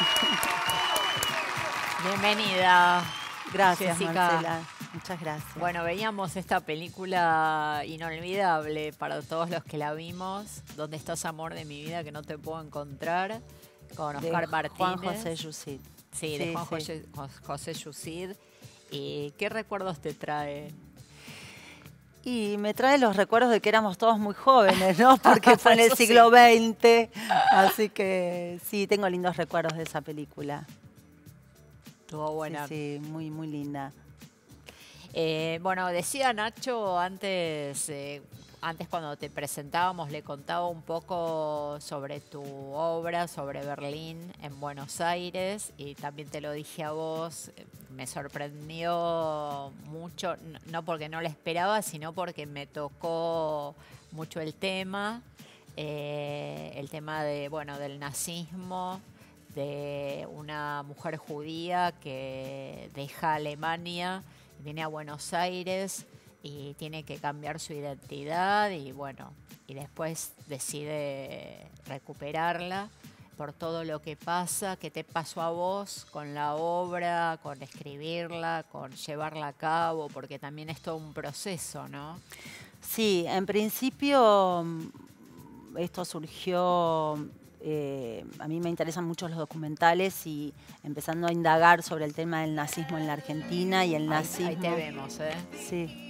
Bienvenida. Gracias, Marcela. Muchas gracias. Bueno, veíamos esta película inolvidable para todos los que la vimos, donde estás amor de mi vida que no te puedo encontrar, con Oscar de Juan José Yusid. Sí, de Juan José, Yucid. qué recuerdos te trae y me trae los recuerdos de que éramos todos muy jóvenes, ¿no? Porque fue en el siglo XX. Así que sí, tengo lindos recuerdos de esa película. Estuvo buena. Sí, muy, muy linda. Eh, bueno, decía Nacho antes, eh, antes cuando te presentábamos le contaba un poco sobre tu obra, sobre Berlín en Buenos Aires y también te lo dije a vos, me sorprendió mucho, no porque no lo esperaba, sino porque me tocó mucho el tema, eh, el tema de, bueno, del nazismo de una mujer judía que deja Alemania, viene a Buenos Aires, y tiene que cambiar su identidad y bueno, y después decide recuperarla por todo lo que pasa, que te pasó a vos con la obra, con escribirla, con llevarla a cabo, porque también es todo un proceso, ¿no? Sí, en principio mm, esto surgió, eh, a mí me interesan mucho los documentales y empezando a indagar sobre el tema del nazismo en la Argentina y el nazismo... te vemos, ¿eh? Sí.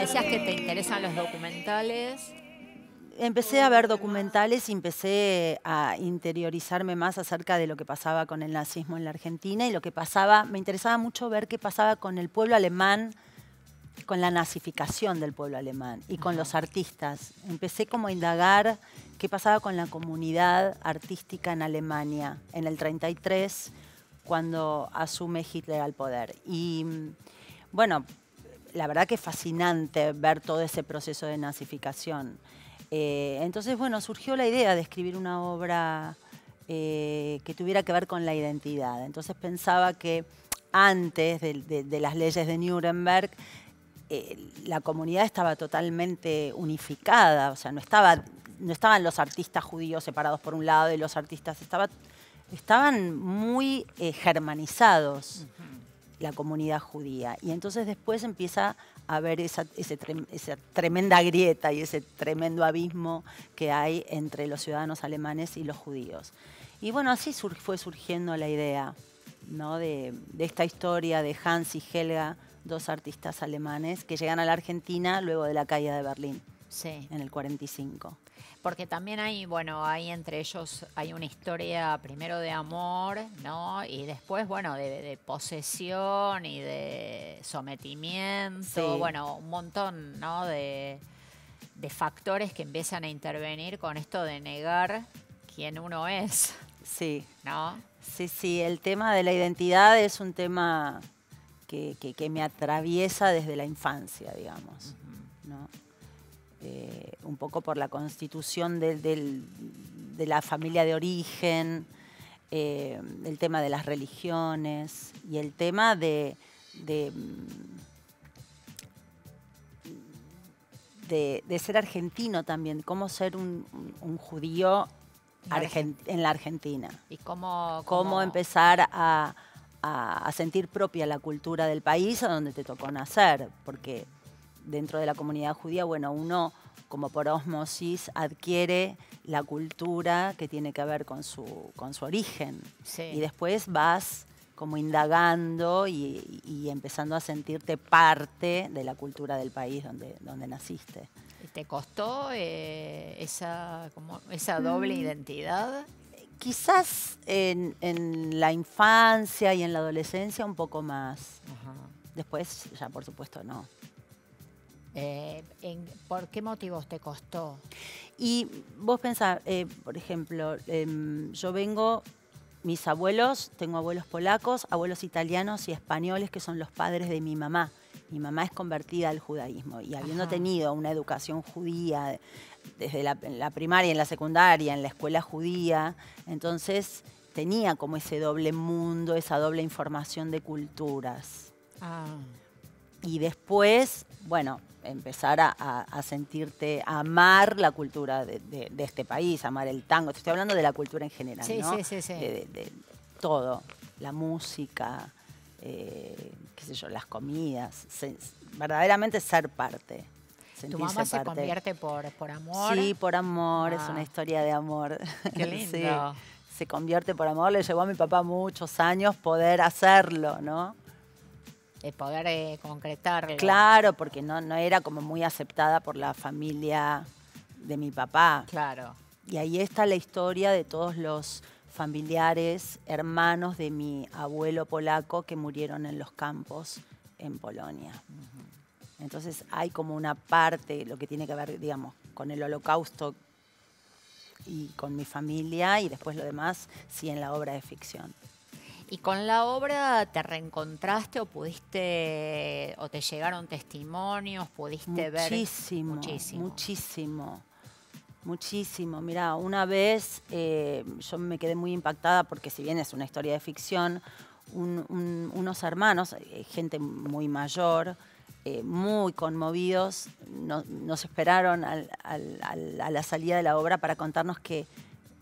decías que te interesan los documentales. Empecé a ver documentales y empecé a interiorizarme más acerca de lo que pasaba con el nazismo en la Argentina y lo que pasaba, me interesaba mucho ver qué pasaba con el pueblo alemán, con la nazificación del pueblo alemán y con los artistas. Empecé como a indagar qué pasaba con la comunidad artística en Alemania en el 33 cuando asume Hitler al poder. Y mm, bueno, la verdad que es fascinante ver todo ese proceso de nazificación. Eh, entonces, bueno, surgió la idea de escribir una obra eh, que tuviera que ver con la identidad. Entonces pensaba que antes de, las leyes de Nuremberg, eh, la comunidad estaba totalmente unificada, o sea, no, estaba, no estaban los artistas judíos separados por un lado y los artistas, estaban muy germanizados la comunidad judía. Y entonces después empieza a haber esa, tremenda grieta y ese tremendo abismo que hay entre los ciudadanos alemanes y los judíos. Y bueno, así fue surgiendo la idea de, esta historia de Hans y Helga, dos artistas alemanes que llegan a la Argentina luego de la caída de Berlín en el 45. Porque también hay, bueno, hay entre ellos, hay una historia primero de amor, ¿no? Y después, bueno, de, posesión y de sometimiento, bueno, un montón, ¿no? De, factores que empiezan a intervenir con esto de negar quién uno es. Sí. ¿No? Sí, sí, el tema de la identidad es un tema que, que, me atraviesa desde la infancia, digamos. ¿no? Eh, un poco por la constitución de la familia de origen, eh, el tema de las religiones y el tema de, de, ser argentino también, cómo ser un, judío en la Argentina. ¿Y cómo, cómo... empezar a, a, sentir propia la cultura del país a donde te tocó nacer? Porque dentro de la comunidad judía, bueno, uno como por osmosis adquiere la cultura que tiene que ver con su, con su origen. Y después vas como indagando y, empezando a sentirte parte de la cultura del país donde, donde naciste. ¿Te costó eh, esa, esa doble mm. identidad? Quizás en, la infancia y en la adolescencia un poco más. Después ya por supuesto no. Eh, ¿Por qué motivos te costó? Y vos pensás, eh, por ejemplo, em, yo vengo, mis abuelos, tengo abuelos polacos, abuelos italianos y españoles que son los padres de mi mamá. Mi mamá es convertida al judaísmo y habiendo tenido una educación judía desde la, la primaria, en la secundaria, en la escuela judía, entonces tenía como ese doble mundo, esa doble información de culturas. Ah y después, bueno, empezar a, sentirte, a amar la cultura de, este país, amar el tango. Estoy hablando de la cultura en general, ¿no? Sí, sí, sí. De, todo, la música, eh, qué sé yo, las comidas, verdaderamente ser parte. ¿Tu mamá se convierte por, por amor? Sí, por amor, es ah. una historia de amor. Qué lindo. se convierte por amor, le llevó a mi papá muchos años poder hacerlo, ¿no? de poder eh, concretar... Claro, porque no, era como muy aceptada por la familia de mi papá. Claro. Y ahí está la historia de todos los familiares, hermanos de mi abuelo polaco que murieron en los campos en Polonia. Entonces hay como una parte, lo que tiene que ver, digamos, con el holocausto y con mi familia y después lo demás, sí, en la obra de ficción. ¿Y con la obra te reencontraste o pudiste, o te llegaron testimonios, pudiste ver? Muchísimo, muchísimo. Muchísimo. Mira, una vez eh, yo me quedé muy impactada porque si bien es una historia de ficción, unos hermanos, eh, gente muy mayor, eh, muy conmovidos, nos esperaron a la salida de la obra para contarnos que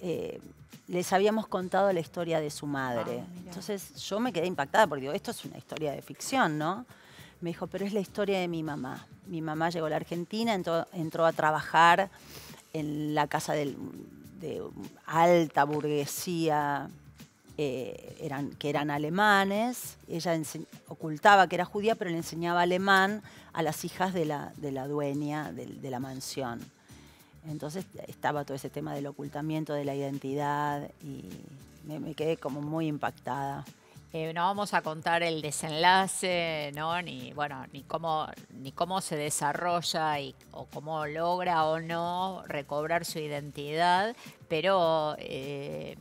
eh, les habíamos contado la historia de su madre. Ah, Entonces yo me quedé impactada porque digo, esto es una historia de ficción, ¿no? Me dijo, pero es la historia de mi mamá. Mi mamá llegó a la Argentina, entró, a trabajar en la casa de alta burguesía, eh, eran, que eran alemanes. Ella ocultaba que era judía, pero le enseñaba alemán a las hijas de la, dueña de la mansión. Entonces estaba todo ese tema del ocultamiento de la identidad y me, quedé como muy impactada. Eh, no vamos a contar el desenlace, ¿no? Ni, bueno, ni cómo, ni cómo se desarrolla y, o cómo logra o no recobrar su identidad, pero eh,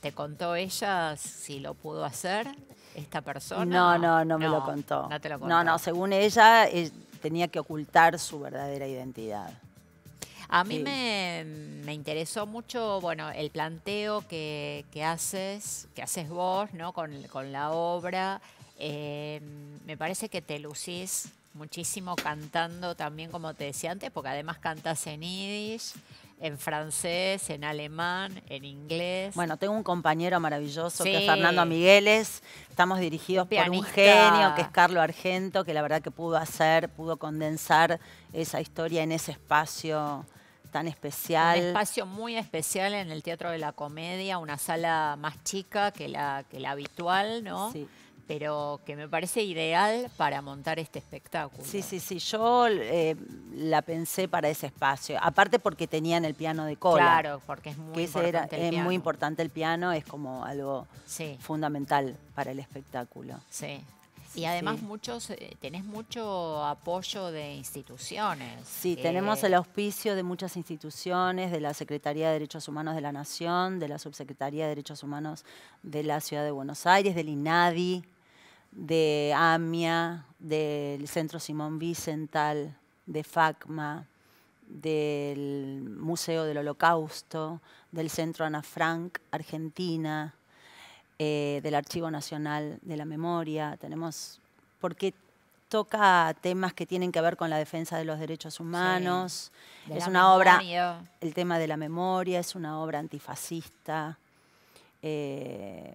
¿te contó ella si lo pudo hacer esta persona? No, no, no me lo contó. No No, según ella eh, tenía que ocultar su verdadera identidad. A mí me, interesó mucho, bueno, el planteo que, haces, que haces vos, ¿no? Con, la obra. Eh, me parece que te lucís muchísimo cantando también, como te decía antes, porque además cantas en yiddish, en francés, en alemán, en inglés. Bueno, tengo un compañero maravilloso que es Fernando Migueles. Estamos dirigidos por un genio que es Carlo Argento, que la verdad que pudo hacer, pudo condensar esa historia en ese espacio tan especial. Un espacio muy especial en el Teatro de la Comedia, una sala más chica que la, que la habitual, ¿no? pero que me parece ideal para montar este espectáculo. Sí, sí, sí, yo eh, la pensé para ese espacio, aparte porque tenían el piano de cola. Claro, porque es muy importante el piano. Es muy importante el piano, es como algo fundamental para el espectáculo. Sí. Y además muchos eh, tenés mucho apoyo de instituciones. Sí, eh, tenemos el auspicio de muchas instituciones, de la Secretaría de Derechos Humanos de la Nación, de la Subsecretaría de Derechos Humanos de la Ciudad de Buenos Aires, del INADI, de AMIA, del Centro Simón Vicental, de FACMA, del Museo del Holocausto, del Centro Ana Frank Argentina, eh, del Archivo Nacional de la Memoria, tenemos, porque toca temas que tienen que ver con la defensa de los derechos humanos, es una obra, el tema de la memoria, es una obra antifascista. Eh,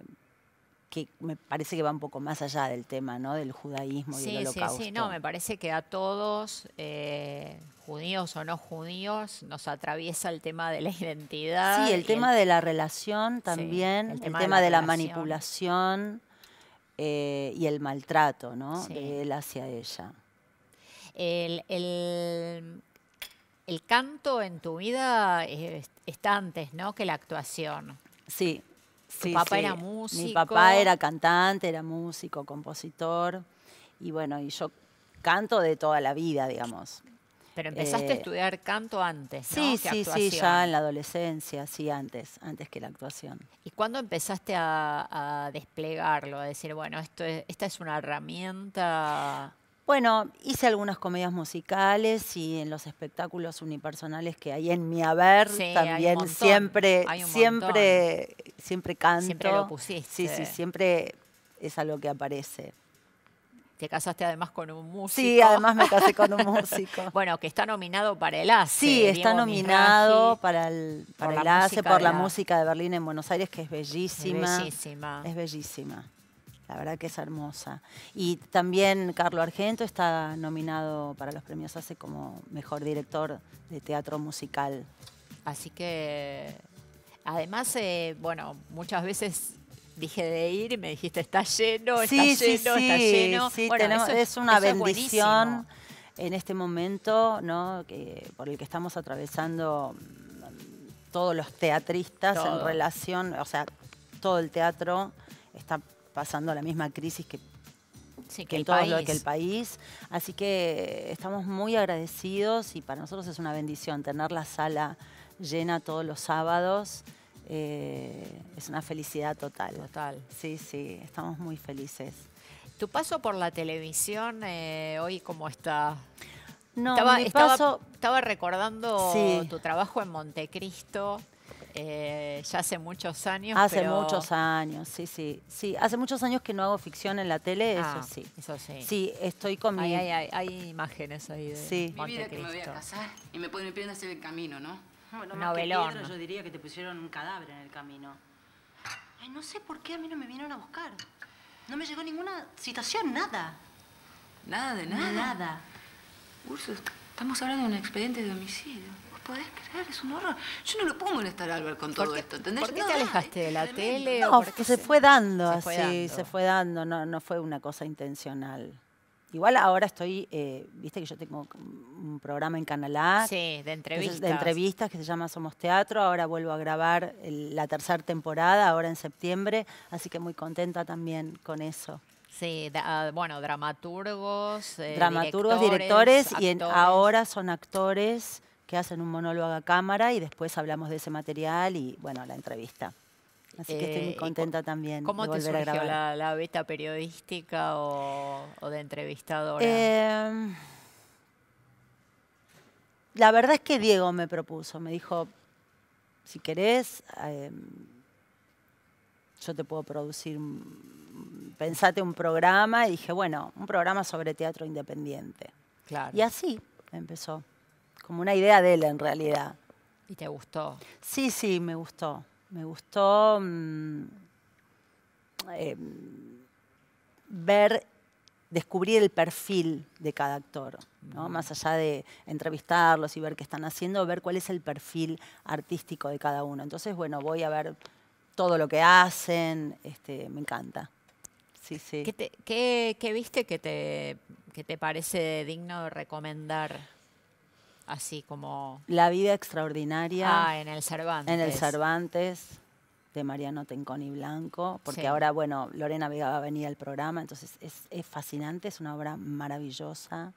que me parece que va un poco más allá del tema ¿no? del judaísmo y el holocausto. Sí, sí, no, me parece que a todos, eh, judíos o no judíos, nos atraviesa el tema de la identidad. Sí, el tema de la relación también, el, tema de, la, manipulación eh, y el maltrato ¿no? de él hacia ella. El, canto en tu vida está antes ¿no? que la actuación. Sí, papá era músico. Mi papá era cantante, era músico, compositor. Y bueno, y yo canto de toda la vida, digamos. Pero empezaste a eh, estudiar canto antes, Sí, sí, sí, ya en la adolescencia, sí, antes, antes que la actuación. ¿Y cuándo empezaste a, desplegarlo, a decir, bueno, esto esta es una herramienta? Bueno, hice algunas comedias musicales y en los espectáculos unipersonales que hay en mi haber también siempre, siempre siempre canto. Siempre lo pusiste. Sí, sí, siempre es algo que aparece. Te casaste además con un músico. Sí, además me casé con un músico. bueno, que está nominado para el ACE. Sí, está nominado para el, ACE por la, música de Berlín en Buenos Aires, que es bellísima. Es bellísima. Es bellísima. La verdad que es hermosa. Y también Carlo Argento está nominado para los premios ACE como mejor director de teatro musical. Así que Además, eh, bueno, muchas veces dije de ir y me dijiste, está lleno, está lleno, está lleno. bueno, eso, es una bendición en este momento, ¿no? Que, por el que estamos atravesando mm, todos los teatristas en relación, o sea, todo el teatro está pasando la misma crisis que que el país. Así que estamos muy agradecidos y para nosotros es una bendición tener la sala llena todos los sábados. Eh, es una felicidad total. Total. Sí, sí, estamos muy felices. ¿Tu paso por la televisión eh, hoy cómo está? No, estaba, recordando tu trabajo en Montecristo. Eh, ya hace muchos años. Hace muchos años, sí, sí. Sí, hace muchos años que no hago ficción en la tele, eso ah, sí. Eso sí. Sí, estoy con hay, hay, imágenes ahí de Montecristo. me voy a casar y me, me hacer el camino, ¿no? Bueno, más yo diría que te pusieron un cadáver en el camino. Ay, no sé por qué a mí no me vinieron a buscar. No me llegó ninguna citación, nada. Nada de nada. Nada. estamos hablando de un expediente de homicidio. podés creer? Es un horror. Yo no lo puedo molestar Albert con todo esto, ¿Por qué te alejaste de la tele? No, se, fue dando así, se fue dando. No, no fue una cosa intencional. Igual ahora estoy, eh, viste que yo tengo un programa en Canal A. de entrevistas. que se llama Somos Teatro. Ahora vuelvo a grabar la tercera temporada, ahora en septiembre. Así que muy contenta también con eso. Sí, ah, bueno, dramaturgos. Eh, dramaturgos, directores, y ahora son actores que hacen un monólogo a cámara y después hablamos de ese material y bueno, la entrevista. Así que estoy muy eh, contenta también. ¿Cómo te surgió La, la, beta periodística o, de entrevistadora? Em, la verdad es que Diego me propuso, me dijo, si querés, em, yo te puedo producir, pensate un programa, y dije, bueno, un programa sobre teatro independiente. Y así empezó, como una idea de él en realidad. ¿Y te gustó? Sí, sí, me gustó. Me gustó mm, eh, ver, descubrir el perfil de cada actor, ¿no? Mm. más allá de entrevistarlos y ver qué están haciendo, ver cuál es el perfil artístico de cada uno. Entonces, bueno, voy a ver todo lo que hacen, este, me encanta. Sí, sí. ¿Qué, viste que te, que te parece digno de recomendar? Así como... La vida extraordinaria. Ah, en el Cervantes. de Mariano Tenconi Blanco, porque ahora, bueno, Lorena Vega va a venir al programa, entonces es, fascinante, es una obra maravillosa.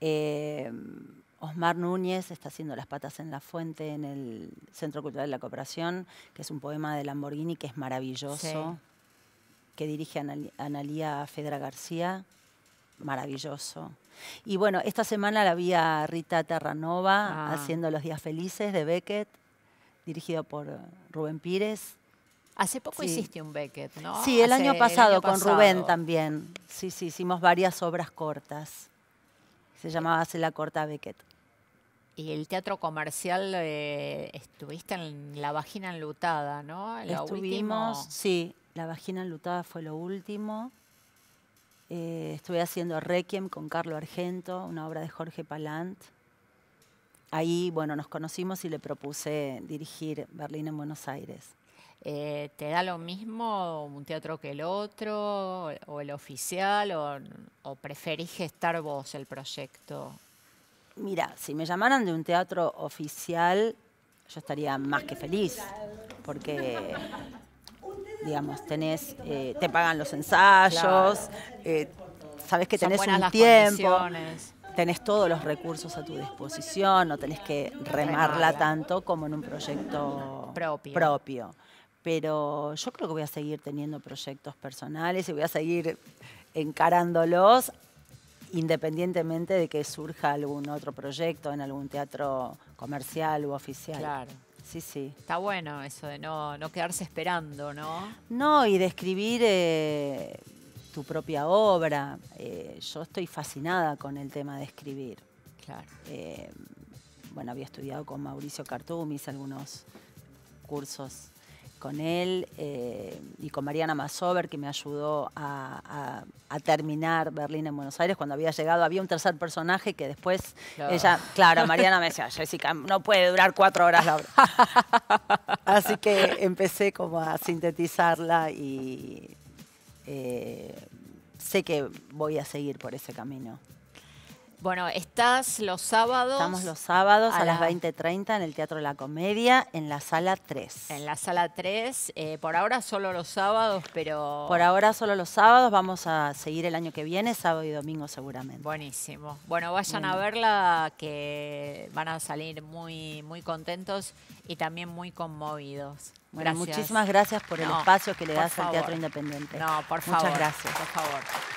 Eh, Osmar Núñez está haciendo Las patas en la fuente en el Centro Cultural de la Cooperación, que es un poema de Lamborghini que es maravilloso, que dirige Analía Fedra García, maravilloso. Y bueno, esta semana la vi a Rita Terranova ah. haciendo Los Días Felices de Beckett, dirigido por eh, Rubén Pires. Hace poco hiciste un Beckett, ¿no? Sí, el, año, pasado, con Rubén también. Sí, sí, hicimos varias obras cortas. Se llamaba Hace la corta Beckett. Y el teatro comercial, eh, estuviste en La Vagina Enlutada, ¿no? Lo Estuvimos, sí, La Vagina Enlutada fue lo último. Eh, estuve haciendo Requiem con Carlo Argento, una obra de Jorge Palant. Ahí, bueno, nos conocimos y le propuse dirigir Berlín en Buenos Aires. Eh, ¿Te da lo mismo un teatro que el otro, o el oficial, o, preferís gestar vos el proyecto? Mira, si me llamaran de un teatro oficial, yo estaría más que feliz, porque digamos, tenés, eh, te pagan los ensayos, eh, sabes que tenés un tiempo, tenés todos los recursos a tu disposición, no tenés que remarla, tanto como en un proyecto propio. propio. Pero yo creo que voy a seguir teniendo proyectos personales y voy a seguir encarándolos independientemente de que surja algún otro proyecto en algún teatro comercial u oficial. Claro sí, sí. Está bueno eso de no, no quedarse esperando, ¿no? No, y de escribir eh, tu propia obra. Eh, yo estoy fascinada con el tema de escribir. Claro. Eh, bueno, había estudiado con Mauricio hice algunos cursos con él eh, y con Mariana Masover, que me ayudó a, terminar Berlín en Buenos Aires. Cuando había llegado había un tercer personaje que después ella, claro, Mariana me decía, Jessica, no puede durar cuatro horas la obra. Así que empecé como a sintetizarla y eh, sé que voy a seguir por ese camino. Bueno, estás los sábados. Estamos los sábados a, las 20.30 en el Teatro de la Comedia, en la sala 3. En la sala 3, eh, por ahora solo los sábados, pero... Por ahora solo los sábados, vamos a seguir el año que viene, sábado y domingo seguramente. Buenísimo. Bueno, vayan a verla, que van a salir muy, muy contentos y también muy conmovidos. Bueno, muchísimas gracias por el espacio que le das al Teatro Independiente. No, por favor. Muchas gracias. Por favor.